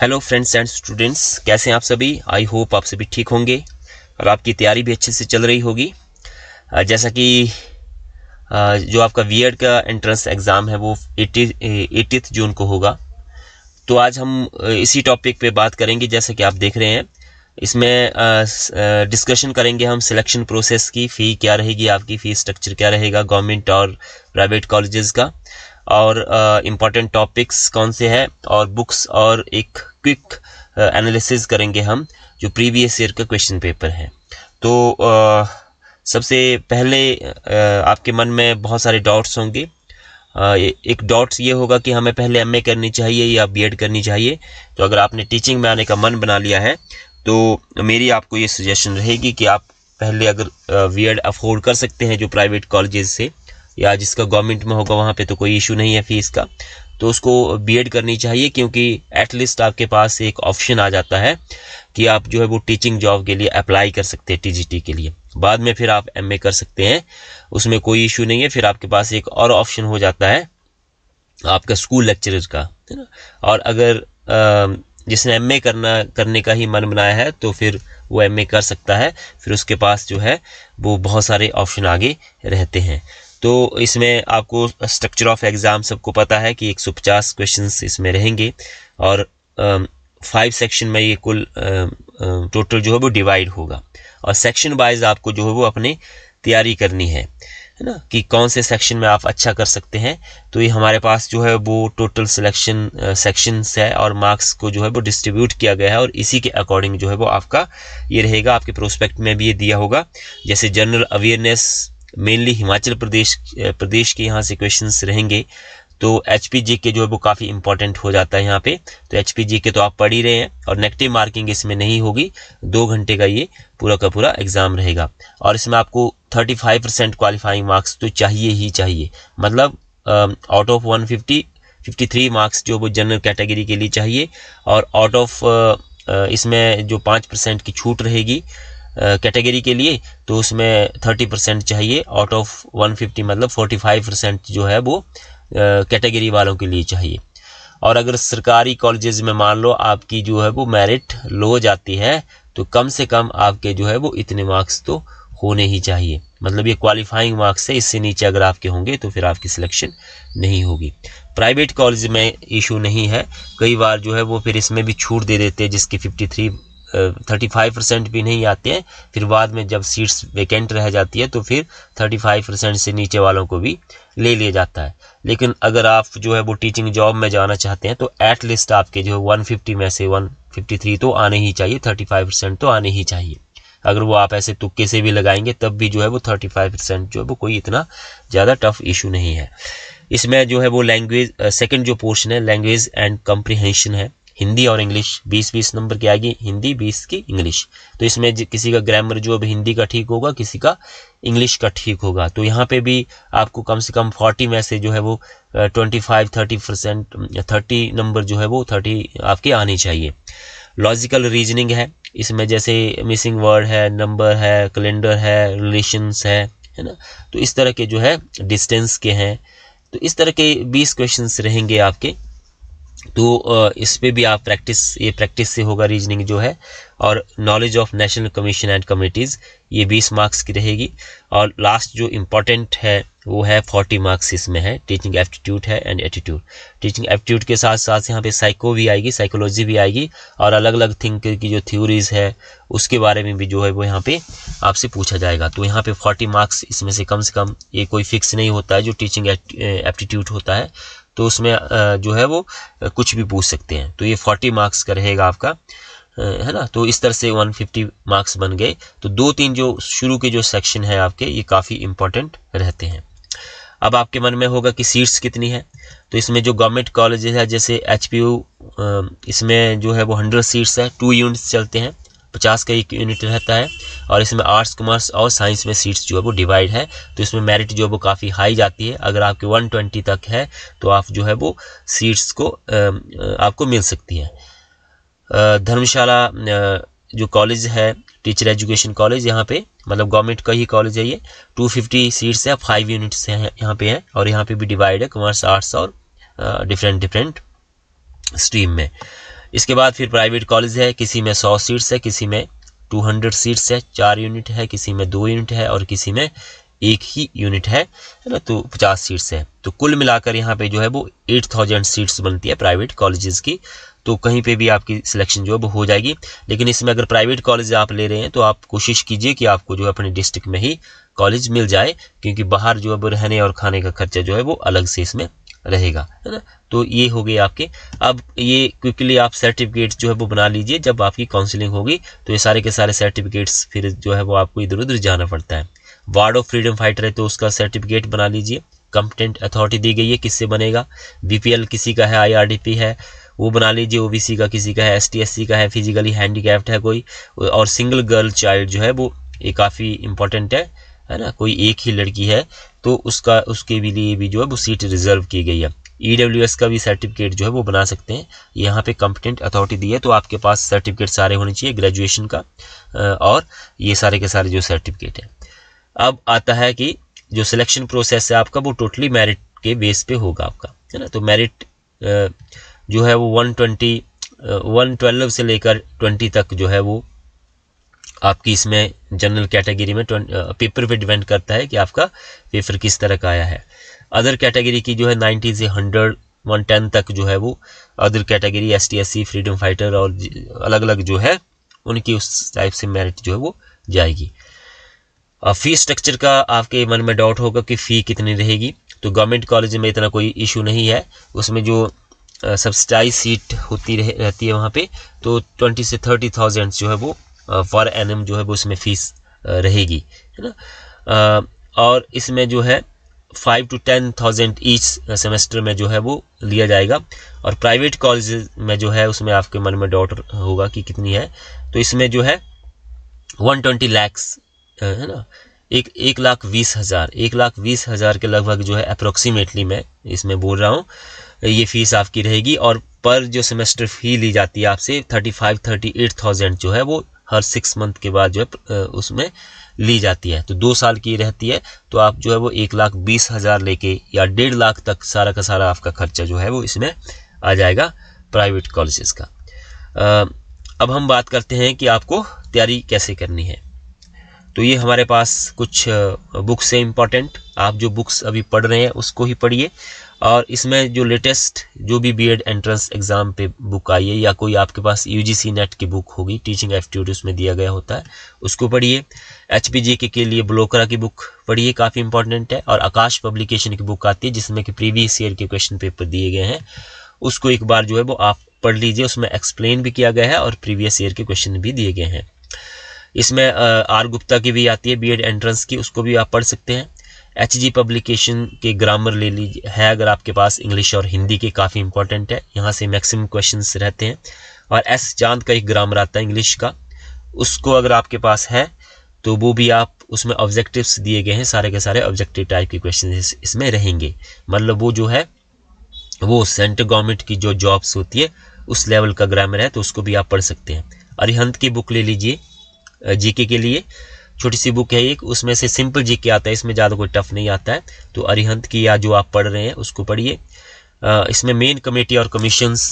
hello friends and students कैसे हैं आप सभी आई होप आप सभी ठीक होंगे और आपकी तैयारी भी अच्छे से चल रही होगी जैसा कि जो आपका वीएड का एंट्रेंस एग्ज़ाम है वो एटी जून को होगा तो आज हम इसी टॉपिक पे बात करेंगे जैसा कि आप देख रहे हैं इसमें डिस्कशन करेंगे हम सिलेक्शन प्रोसेस की फ़ी क्या रहेगी आपकी फ़ी स्ट्रक्चर क्या रहेगा गवर्नमेंट और प्राइवेट कॉलेजेस का और इम्पॉर्टेंट uh, टॉपिक्स कौन से हैं और बुक्स और एक क्विक एनालिसिस uh, करेंगे हम जो प्रीवियस ईयर का क्वेश्चन पेपर है तो आ, uh, सबसे पहले आ, uh, आपके मन में बहुत सारे डाउट्स होंगे एक डॉट्स ये होगा कि हमें पहले एमए करनी चाहिए या बीएड करनी चाहिए तो अगर आपने टीचिंग में आने का मन बना लिया है तो मेरी आपको ये सजेशन रहेगी कि आप पहले अगर बीएड अफोर्ड कर सकते हैं जो प्राइवेट कॉलेजेस से या जिसका गवर्नमेंट में होगा वहाँ पे तो कोई इशू नहीं है फीस का तो उसको बी करनी चाहिए क्योंकि एटलीस्ट आपके पास एक ऑप्शन आ जाता है कि आप जो है वो टीचिंग जॉब के लिए अप्लाई कर सकते हैं टी के लिए बाद में फिर आप एम कर सकते हैं उसमें कोई इशू नहीं है फिर आपके पास एक और ऑप्शन हो जाता है आपका स्कूल लेक्चर का है ना और अगर जिसने एम करना करने का ही मन बनाया है तो फिर वो एम कर सकता है फिर उसके पास जो है वो बहुत सारे ऑप्शन आगे रहते हैं तो इसमें आपको स्ट्रक्चर ऑफ एग्ज़ाम सबको पता है कि एक सौ पचास क्वेश्चन इसमें रहेंगे और फाइव सेक्शन में ये कुल टोटल जो है वो डिवाइड होगा और सेक्शन वाइज आपको जो है वो अपने तैयारी करनी है है ना कि कौन से सेक्शन में आप अच्छा कर सकते हैं तो ये हमारे पास जो है वो टोटल सिलेक्शन सेक्शंस है और मार्क्स को जो है वो डिस्ट्रीब्यूट किया गया है और इसी के अकॉर्डिंग जो है वो आपका ये रहेगा आपके प्रोस्पेक्ट में भी ये दिया होगा जैसे general awareness mainly Himachal Pradesh Pradesh के यहाँ से क्वेश्चन रहेंगे तो एच के जो है वो काफ़ी इंपॉर्टेंट हो जाता है यहाँ पे तो एच के तो आप पढ़ ही रहे हैं और नेगेटिव मार्किंग इसमें नहीं होगी दो घंटे का ये पूरा का पूरा एग्जाम रहेगा और इसमें आपको 35 परसेंट क्वालिफाइंग मार्क्स तो चाहिए ही चाहिए मतलब आउट ऑफ 150 53 मार्क्स जो वो जनरल कैटेगरी के लिए चाहिए और आउट ऑफ इसमें जो पाँच परसेंट की छूट रहेगी कैटेगरी के लिए तो उसमें थर्टी परसेंट चाहिए आउट ऑफ वन फिफ्टी मतलब फोर्टी फाइव परसेंट जो है वो कैटेगरी वालों के लिए चाहिए और अगर सरकारी कॉलेजेस में मान लो आपकी जो है वो मेरिट लो जाती है तो कम से कम आपके जो है वो इतने मार्क्स तो होने ही चाहिए मतलब ये क्वालिफाइंग मार्क्स है इससे नीचे अगर आपके होंगे तो फिर आपकी सिलेक्शन नहीं होगी प्राइवेट कॉलेज में इशू नहीं है कई बार जो है वो फिर इसमें भी छूट दे देते हैं जिसकी 53 थर्टी फाइव परसेंट भी नहीं आते हैं फिर बाद में जब सीट्स वेकेंट रह जाती है तो फिर थर्टी फाइव परसेंट से नीचे वालों को भी ले लिया जाता है लेकिन अगर आप जो है वो टीचिंग जॉब में जाना चाहते हैं तो एट लिस्ट आपके जो है वन फिफ्टी में से वन फिफ्टी थ्री तो आने ही चाहिए थर्टी फाइव परसेंट तो आने ही चाहिए अगर वो आप ऐसे तुक्के से भी लगाएंगे तब भी जो है वो थर्टी फाइव परसेंट जो है वो कोई इतना ज़्यादा टफ इशू नहीं है इसमें जो है वो लैंग्वेज सेकेंड जो पोर्शन है लैंग्वेज एंड कम्प्रीहेंशन है हिंदी और इंग्लिश बीस बीस नंबर की आएगी हिंदी बीस की इंग्लिश तो इसमें किसी का ग्रामर जो अब हिंदी का ठीक होगा किसी का इंग्लिश का ठीक होगा तो यहाँ पे भी आपको कम से कम फोर्टी में से जो है वो twenty five thirty percent thirty number जो है वो थर्टी आपके आने चाहिए लॉजिकल रीजनिंग है इसमें जैसे मिसिंग वर्ड है नंबर है कैलेंडर है रिलेशंस है है ना तो इस तरह के जो है डिस्टेंस के हैं तो इस तरह के बीस क्वेश्चंस रहेंगे आपके तो इस पर भी आप प्रैक्टिस ये प्रैक्टिस से होगा रीजनिंग जो है और knowledge of national commission and committees ये बीस मार्क्स की रहेगी और लास्ट जो इम्पोर्टेंट है वो है फोर्टी मार्क्स इसमें है टीचिंग एप्टीट्यूड है एंड एटीट्यूड टीचिंग एप्टीट्यूड के साथ साथ यहाँ पे साइको भी आएगी साइकोलॉजी भी आएगी और अलग अलग थिंक की जो थ्योरीज है उसके बारे में भी जो है वो यहाँ पे आपसे पूछा जाएगा तो यहाँ पे फोर्टी मार्क्स इसमें से कम से कम ये कोई फिक्स नहीं होता है जो टीचिंग एप्टीट्यूड होता है तो उसमें जो है वो कुछ भी पूछ सकते हैं तो ये फोर्टी मार्क्स का रहेगा आपका है ना तो इस तरह से 150 मार्क्स बन गए तो दो तीन जो शुरू के जो सेक्शन है आपके ये काफ़ी इंपॉर्टेंट रहते हैं अब आपके मन में होगा कि सीट्स कितनी है तो इसमें जो गवर्नमेंट कॉलेज है जैसे एच इसमें जो है वो हंड्रेड सीट्स है टू यूनिट्स चलते हैं पचास का एक यूनिट रहता है और इसमें आर्ट्स कॉमर्स और साइंस में सीट्स जो है वो डिवाइड है तो इसमें मेरिट जो है वो काफ़ी हाई जाती है अगर आपके 120 तक है तो आप जो है वो सीट्स को आपको मिल सकती है धर्मशाला जो कॉलेज है टीचर एजुकेशन कॉलेज यहाँ पे मतलब गवर्नमेंट का ही कॉलेज है ये 250 सीट्स है फाइव यूनिट्स हैं यहाँ पे हैं और यहाँ पे भी डिवाइड है कॉमर्स आर्ट्स और डिफरेंट डिफरेंट स्ट्रीम में इसके बाद फिर प्राइवेट कॉलेज है किसी में सौ सीट्स है किसी में टू हंड्रेड सीट्स है चार यूनिट है किसी में दो यूनिट है और किसी में एक ही यूनिट है है ना तो पचास सीट्स है तो कुल मिलाकर यहाँ पे जो है वो एट थाउजेंड सीट्स बनती है प्राइवेट कॉलेजेस की तो कहीं पे भी आपकी सिलेक्शन जो है वो हो जाएगी लेकिन इसमें अगर प्राइवेट कॉलेज आप ले रहे हैं तो आप कोशिश कीजिए कि आपको जो है अपने डिस्ट्रिक्ट में ही कॉलेज मिल जाए क्योंकि बाहर जो है रहने और खाने का खर्चा जो है वो अलग से इसमें रहेगा है ना तो ये हो गई आपके अब ये क्विकली आप सर्टिफिकेट्स जो है वो बना लीजिए जब आपकी काउंसलिंग होगी तो ये सारे के सारे सर्टिफिकेट्स फिर जो है वो आपको इधर उधर जाना पड़ता है वार्ड ऑफ फ्रीडम फाइटर है तो उसका सर्टिफिकेट बना लीजिए कंपटेंट अथॉरिटी दी गई है किससे बनेगा बी किसी का है आई है वो बना लीजिए ओबीसी का किसी का है एसटीएससी का है फिजिकली हैंडीकैप्ड है कोई और सिंगल गर्ल चाइल्ड जो है वो ये काफ़ी इंपॉर्टेंट है है ना कोई एक ही लड़की है तो उसका उसके भी लिए भी जो है वो सीट रिज़र्व की गई है ई e का भी सर्टिफिकेट जो है वो बना सकते हैं यहाँ पे कंपिटेंट अथॉरिटी दी है तो आपके पास सर्टिफिकेट सारे होने चाहिए ग्रेजुएशन का और ये सारे के सारे जो सर्टिफिकेट हैं अब आता है कि जो सिलेक्शन प्रोसेस है आपका वो टोटली मेरिट के बेस पे होगा आपका है ना तो मेरिट जो है वो वन ट्वेंटी वन ट्वेल्व से लेकर ट्वेंटी तक जो है वो आपकी इसमें जनरल कैटेगरी में पेपर पे डिपेंड करता है कि आपका पेपर किस तरह का आया है अदर कैटेगरी की जो है नाइन्टी से हंड्रेड वन टेन तक जो है वो other category S T S C freedom fighter और अलग अलग जो है उनकी उस टाइप से मेरिट जो है वो जाएगी फ़ी स्ट्रक्चर का आपके मन में डाउट होगा कि फ़ी कितनी रहेगी तो गवर्नमेंट कॉलेज में इतना कोई इशू नहीं है उसमें जो सब्सिडाइज सीट होती रह, रहती है वहाँ पे तो ट्वेंटी से थर्टी थाउजेंड जो है वो फॉर एन जो है वो इसमें फीस रहेगी है ना और इसमें जो है five to ten thousand each semester में जो है वो लिया जाएगा और प्राइवेट कॉलेज में जो है उसमें आपके मन में डॉट होगा कि कितनी है तो इसमें जो है वन ट्वेंटी लैक्स है ना एक एक लाख बीस हज़ार एक लाख बीस हज़ार के लगभग जो है अप्रोक्सीमेटली मैं इसमें बोल रहा हूँ ये फ़ीस आपकी रहेगी और पर जो सेमेस्टर फ़ी ली जाती है आपसे thirty five thirty eight thousand जो है वो हर सिक्स मंथ के बाद जो है उसमें ली जाती है तो दो साल की रहती है तो आप जो है वो एक लाख बीस हज़ार लेके या डेढ़ लाख तक सारा का सारा आपका खर्चा जो है वो इसमें आ जाएगा प्राइवेट कॉलेजेस का अब हम बात करते हैं कि आपको तैयारी कैसे करनी है तो ये हमारे पास कुछ बुक्स है इम्पॉर्टेंट आप जो बुक्स अभी पढ़ रहे हैं उसको ही पढ़िए और इसमें जो लेटेस्ट जो भी बीएड एंट्रेंस एग्ज़ाम पे बुक आई है या कोई आपके पास यूजीसी नेट की बुक होगी टीचिंग एप्टीट्यूड उसमें दिया गया होता है उसको पढ़िए एच पी के, के लिए ब्लोकरा की बुक पढ़िए काफ़ी इंपॉर्टेंट है और आकाश पब्लिकेशन की बुक आती है जिसमें कि प्रीवियस ईयर के क्वेश्चन पेपर दिए गए हैं उसको एक बार जो है वो आप पढ़ लीजिए उसमें एक्सप्लेन भी किया गया है और प्रीवियस ईयर के क्वेश्चन भी दिए गए हैं इसमें आर गुप्ता की भी आती है बीएड एंट्रेंस की उसको भी आप पढ़ सकते हैं एच जी पब्लिकेशन के ग्रामर ले लीजिए है अगर आपके पास इंग्लिश और हिंदी के काफ़ी इंपॉर्टेंट है यहाँ से मैक्सिमम क्वेश्चंस रहते हैं और एस चांद का एक ग्रामर आता है इंग्लिश का उसको अगर आपके पास है तो वो भी आप उसमें ऑब्जेक्टिव्स दिए गए हैं सारे के सारे ऑब्जेक्टिव टाइप के क्वेश्चन इसमें रहेंगे मतलब वो जो है वो सेंट्रल गवर्नमेंट की जो जॉब्स होती है उस लेवल का ग्रामर है तो उसको भी आप पढ़ सकते हैं अरिहंत की बुक ले लीजिए जीके के लिए छोटी सी बुक है एक उसमें से सिंपल जीके आता है इसमें ज़्यादा कोई टफ नहीं आता है तो अरिहंत की या जो आप पढ़ रहे हैं उसको पढ़िए इसमें मेन कमेटी और commissions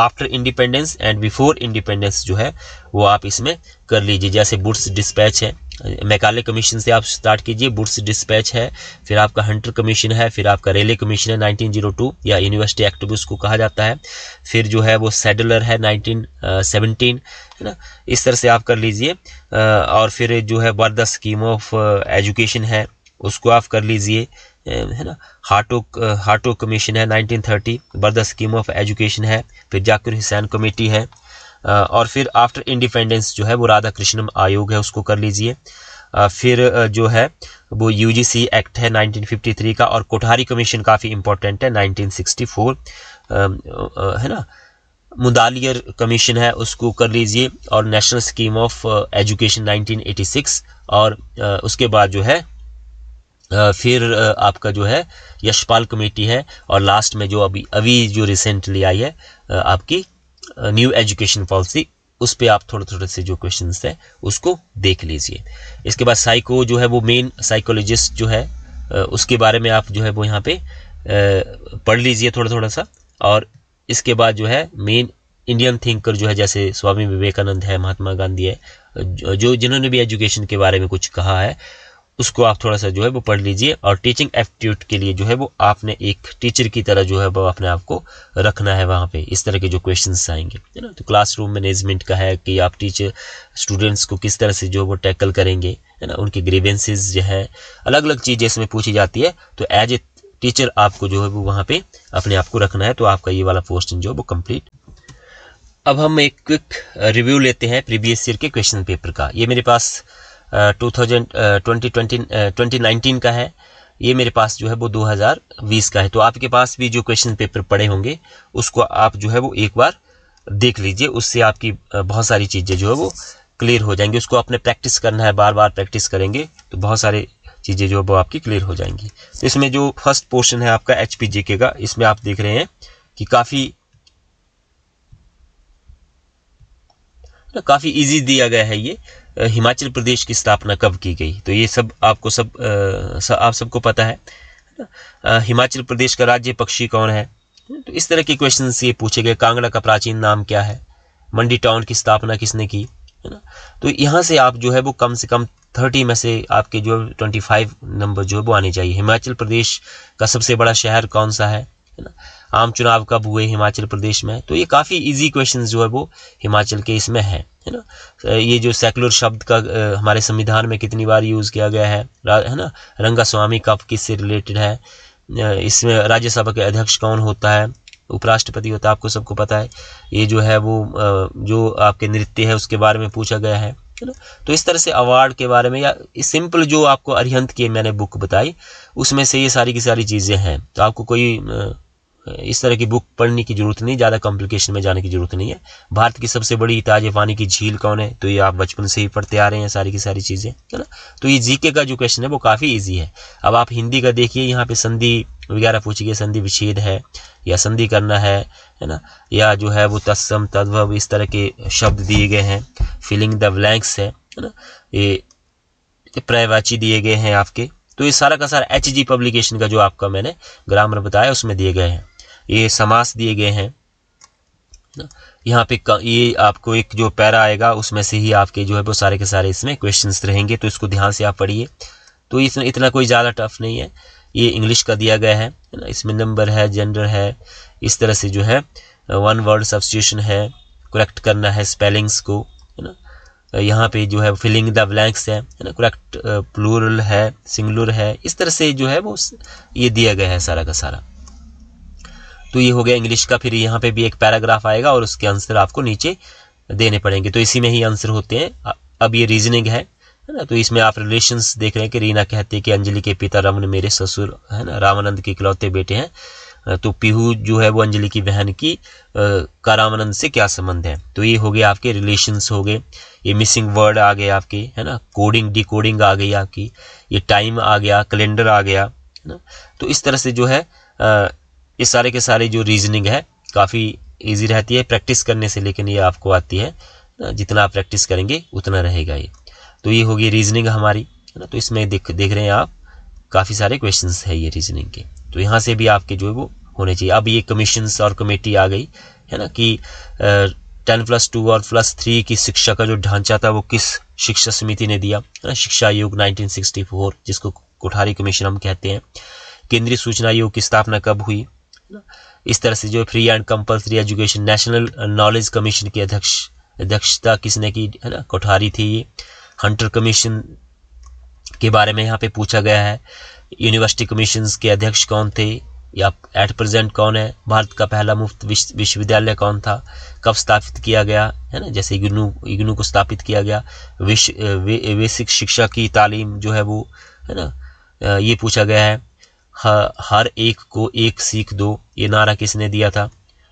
after independence and before independence जो है वो आप इसमें कर लीजिए जैसे बुट्स डिस्पैच है मैकाले कमीशन से आप स्टार्ट कीजिए बुड्स डिस्पैच है फिर आपका हंटर कमीशन है फिर आपका रेले कमीशन है 1902 या यूनिवर्सिटी एक्ट भी उसको कहा जाता है फिर जो है वो सेडुलर है 1917 है ना इस तरह से आप कर लीजिए और फिर जो है Wardha scheme of education है उसको आप कर लीजिए है ना हार्टो हार्टो कमीशन है 1930 बर द स्कीम ऑफ एजुकेशन है फिर जाकिर हुसैन कमेटी है और फिर आफ्टर इंडिपेंडेंस जो है वो राधा कृष्णम आयोग है उसको कर लीजिए फिर जो है वो यूजीसी एक्ट है 1953 का और कोठारी कमीशन काफ़ी इम्पोर्टेंट है 1964 है ना मुदालियर कमीशन है उसको कर लीजिए और नेशनल स्कीम ऑफ एजुकेशन 1986 और उसके बाद जो है फिर आपका जो है यशपाल कमेटी है और लास्ट में जो अभी अभी जो रिसेंटली आई है आपकी न्यू एजुकेशन पॉलिसी उस पर आप थोड़े थोड़े से जो क्वेश्चन है उसको देख लीजिए इसके बाद साइको जो है वो मेन साइकोलॉजिस्ट जो है उसके बारे में आप जो है वो यहाँ पे पढ़ लीजिए थोड़ा थोड़ा सा और इसके बाद जो है मेन इंडियन थिंकर जो है जैसे स्वामी विवेकानंद है महात्मा गांधी है जो जिन्होंने भी एजुकेशन के बारे में कुछ कहा है उसको आप थोड़ा सा जो है वो पढ़ लीजिए और टीचिंग एप्टीट्यूड के लिए जो है वो आपने एक टीचर की तरह जो है वो अपने आप को रखना है वहाँ पे इस तरह के जो क्वेश्चंस आएंगे है ना तो क्लासरूम मैनेजमेंट का है कि आप टीचर स्टूडेंट्स को किस तरह से जो वो टैकल करेंगे है ना उनकी ग्रीवेंसेज जो है अलग अलग चीज़ें इसमें पूछी जाती है तो एज ए टीचर आपको जो है वो वहाँ पे अपने आप को रखना है तो आपका ये वाला पोस्टिंग जो है वो कम्प्लीट अब हम एक क्विक रिव्यू लेते हैं प्रीवियस ईयर के क्वेश्चन पेपर का ये मेरे पास two thousand twenty twenty twenty nineteen का है ये मेरे पास जो है वो 2020 का है तो आपके पास भी जो क्वेश्चन पेपर पड़े होंगे उसको आप जो है वो एक बार देख लीजिए उससे आपकी बहुत सारी चीज़ें जो है वो क्लियर हो जाएंगी उसको आपने प्रैक्टिस करना है बार बार प्रैक्टिस करेंगे तो बहुत सारे चीज़ें जो है वो आपकी क्लियर हो जाएंगी तो इसमें जो फर्स्ट पोर्शन है आपका एच पी का इसमें आप देख रहे हैं कि काफ़ी तो काफ़ी इजी दिया गया है ये हिमाचल प्रदेश की स्थापना कब की गई तो ये सब आपको सब आप सबको पता है हिमाचल प्रदेश का राज्य पक्षी कौन है तो इस तरह के क्वेश्चन ये पूछे गए कांगड़ा का प्राचीन नाम क्या है मंडी टाउन की स्थापना किसने की है ना तो यहाँ से आप जो है वो कम से कम थर्टी में से आपके जो ट्वेंटी फाइव नंबर जो है वो आने चाहिए हिमाचल प्रदेश का सबसे बड़ा शहर कौन सा है है ना आम चुनाव कब हुए हिमाचल प्रदेश में तो ये काफ़ी इजी क्वेश्चन जो है वो हिमाचल के इसमें हैं है ना ये जो सेकुलर शब्द का हमारे संविधान में कितनी बार यूज़ किया गया है है ना रंगा स्वामी किस किससे रिलेटेड है इसमें राज्यसभा के अध्यक्ष कौन होता है उपराष्ट्रपति होता है आपको सबको पता है ये जो है वो जो आपके नृत्य है उसके बारे में पूछा गया है है ना तो इस तरह से अवार्ड के बारे में या सिंपल जो आपको अरिहंत की मैंने बुक बताई उसमें से ये सारी की सारी चीज़ें हैं तो आपको कोई इस तरह की बुक पढ़ने की जरूरत नहीं ज़्यादा कॉम्प्लिकेशन में जाने की जरूरत नहीं है भारत की सबसे बड़ी ताजे पानी की झील कौन है तो ये आप बचपन से ही पढ़ते आ रहे हैं सारी की सारी चीज़ें है ना तो ये जीके का जो क्वेश्चन है वो काफ़ी ईजी है अब आप हिंदी का देखिए यहाँ पे संधि वगैरह पूछिए संधि विच्छेद है या संधि करना है है ना या जो है वो तत्सम तद्भव इस तरह के शब्द दिए गए हैं फिलिंग द ब्लैंक्स है ना ये प्रायवाची दिए गए हैं आपके तो ये सारा का सारा एच जी पब्लिकेशन का जो आपका मैंने ग्रामर बताया उसमें दिए गए हैं ये समास दिए गए हैं यहाँ पे ये आपको एक जो पैरा आएगा उसमें से ही आपके जो है वो सारे के सारे इसमें क्वेश्चन रहेंगे तो इसको ध्यान से आप पढ़िए तो इसमें इतना कोई ज़्यादा टफ नहीं है ये इंग्लिश का दिया गया है ना इसमें नंबर है जेंडर है इस तरह से जो है वन वर्ड सब्सिट्यूशन है करेक्ट करना है स्पेलिंग्स को है ना यहाँ पे जो है फिलिंग द ब्लैंक्स है है ना करेक्ट प्लूरल uh, है सिंगलर है इस तरह से जो है वो ये दिया गया है सारा का सारा तो ये हो गया इंग्लिश का फिर यहाँ पे भी एक पैराग्राफ आएगा और उसके आंसर आपको नीचे देने पड़ेंगे तो इसी में ही आंसर होते हैं अब ये रीजनिंग है है ना तो इसमें आप रिलेशंस देख रहे हैं कि रीना कहती है कि अंजलि के पिता रमन मेरे ससुर है ना रामानंद के इकलौते बेटे हैं तो पीहू जो है वो अंजलि की बहन की का रामानंद से क्या संबंध है तो ये हो गए आपके रिलेशंस हो गए ये मिसिंग वर्ड आ गए आपके है ना कोडिंग डिकोडिंग आ गई आपकी ये टाइम आ गया कैलेंडर आ गया है ना तो इस तरह से जो है ये सारे के सारे जो रीजनिंग है काफ़ी ईजी रहती है प्रैक्टिस करने से लेकिन ये आपको आती है जितना आप प्रैक्टिस करेंगे उतना रहेगा ये तो ये होगी रीजनिंग हमारी है ना तो इसमें देख देख रहे हैं आप काफ़ी सारे क्वेश्चन है ये रीजनिंग के तो यहाँ से भी आपके जो है वो होने चाहिए अब ये कमीशन और कमेटी आ गई है ना कि टेन प्लस टू और प्लस थ्री की शिक्षा का जो ढांचा था वो किस शिक्षा समिति ने दिया है ना शिक्षा आयोग 1964 जिसको कोठारी कमीशन हम कहते हैं केंद्रीय सूचना आयोग की स्थापना कब हुई इस तरह से जो free and compulsory education national knowledge commission की अध्यक्ष अध्यक्षता किसने की है ना कोठारी थी ये हंटर कमीशन के बारे में यहाँ पे पूछा गया है यूनिवर्सिटी कमीशन के अध्यक्ष कौन थे या एट प्रेजेंट कौन है भारत का पहला मुफ्त विश्वविद्यालय कौन था कब स्थापित किया गया है ना जैसे इग्नू इग्नू को स्थापित किया गया विश्व बेसिक शिक्षा की तालीम जो है वो है ना ये पूछा गया है हर एक को एक सीख दो ये नारा किसने दिया था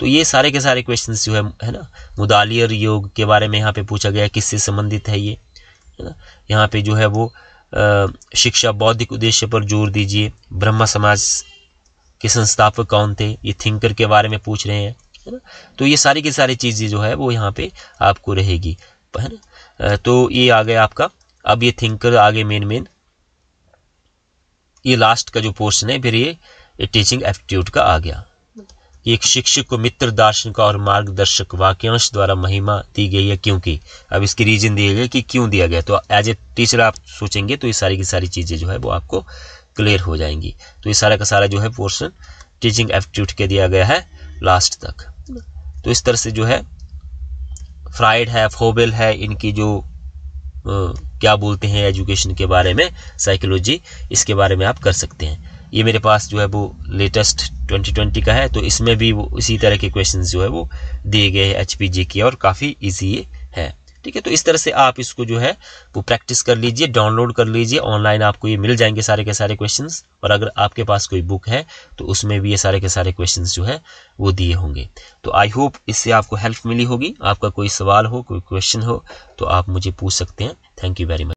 तो ये सारे के सारे क्वेश्चन जो है है ना मुदालियर योग के बारे में यहाँ पे पूछा गया किससे संबंधित है ये है ना यहाँ पे जो है वो आ, शिक्षा बौद्धिक उद्देश्य पर जोर दीजिए ब्रह्म समाज के संस्थापक कौन थे ये थिंकर के बारे में पूछ रहे हैं है ना तो ये सारी की सारी चीज़ें जो है वो यहाँ पर आपको रहेगी है ना तो ये आ गया आपका अब ये थिंकर आगे मेन मेन ये लास्ट का जो पोर्शन है फिर ये टीचिंग एप्टीट्यूड का आ गया एक शिक्षक को मित्र दार्शनिक और मार्गदर्शक वाक्यांश द्वारा महिमा दी गई है क्योंकि अब इसकी रीजन दिए गए कि क्यों दिया गया तो एज ए टीचर आप सोचेंगे तो ये सारी की सारी चीज़ें जो है वो आपको क्लियर हो जाएंगी तो ये सारा का सारा जो है पोर्शन टीचिंग एप्टीट्यूड के दिया गया है लास्ट तक तो इस तरह से जो है फ्राइड है फोबेल है इनकी जो हम्म, क्या बोलते हैं एजुकेशन के बारे में साइकोलॉजी इसके बारे में आप कर सकते हैं ये मेरे पास जो है वो लेटेस्ट 2020 का है तो इसमें भी वो इसी तरह के क्वेश्चन जो है वो दिए गए हैं एच की और काफ़ी ईजी ये ठीक है तो इस तरह से आप इसको जो है वो प्रैक्टिस कर लीजिए डाउनलोड कर लीजिए ऑनलाइन आपको ये मिल जाएंगे सारे के सारे क्वेश्चन और अगर आपके पास कोई बुक है तो उसमें भी ये सारे के सारे क्वेश्चन जो है वो दिए होंगे तो आई होप इससे आपको हेल्प मिली होगी आपका कोई सवाल हो कोई क्वेश्चन हो तो आप मुझे पूछ सकते हैं थैंक यू वेरी मच